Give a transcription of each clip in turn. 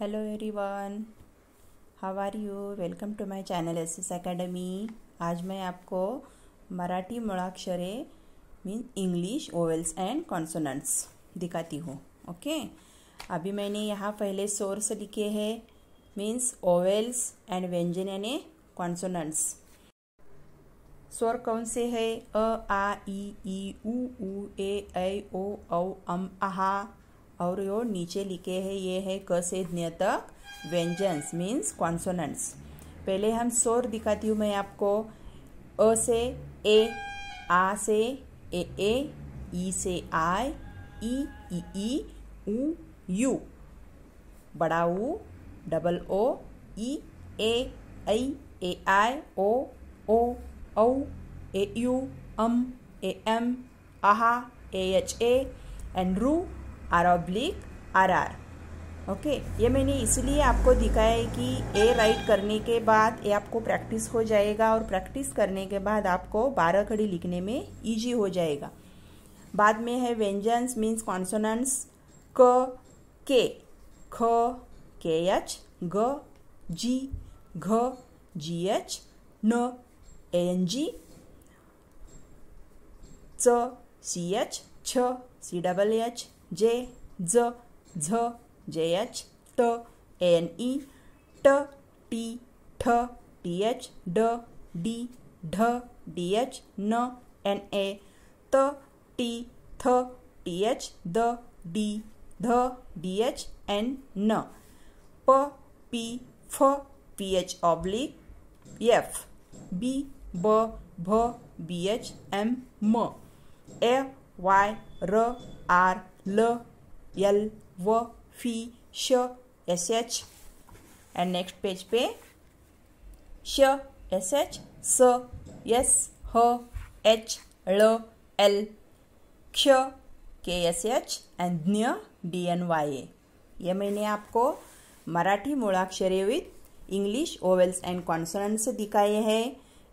Hello everyone how are you welcome to my channel S S academy आज मैं आपको मराठी मुड़ाक्षरे mean English vowels and consonants दिखाती हूँ ओके अभी मैंने यहाँ पहले सोर्स लिखे हैं मीन्स ओवेल्स एंड व्यंजन यानी कॉन्सोनेंट्स स्वर कौन से है अ आ ई ई ऊ ए ओ औ अम आहा और यो नीचे लिखे है ये है क से ज्ञ तक व्यंजन्स मीन्स कॉन्सोनेंट्स पहले हम स्वर दिखाती हूँ मैं आपको अ से ए आ से ए ए ई से आई ई ई ई ऊ यू बड़ा ऊ डबल ओ ई ए आई ए आई ओ ओ औ ए यू अम ए एम आहा ए एच ए एंड रू R oblique R R okay ये मैंने इसलिए आपको दिखाया है कि ए राइट करने के बाद ये आपको प्रैक्टिस हो जाएगा और प्रैक्टिस करने के बाद आपको बारह खड़ी लिखने में ईजी हो जाएगा बाद में है व्यंजन्स मीन्स कॉन्सोनेंट्स क के ख के एच ग जी घ जी एच न एन जी च सी एच छ C double H J, Z, Z, JH, T, ANE, T, T, Th, TH, D, D, Dh, DH, N, NA, T, T, Th, TH, D, D, Dh, DH, and N. P, P, F, PH oblique, F, B, B, B, BH, M, M, A, Y, R, R, ल यल व फी श S H and next page पे श S H स S ह H ळ L क्ष के एस एच एंड ज्ञ डी एन वाई ए ये मैंने आपको मराठी मूलाक्षरे with English vowels and consonant से दिखाए हैं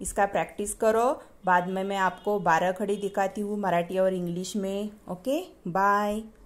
इसका प्रैक्टिस करो बाद में मैं आपको बारह खड़ी दिखाती हूँ मराठी और इंग्लिश में ओके बाय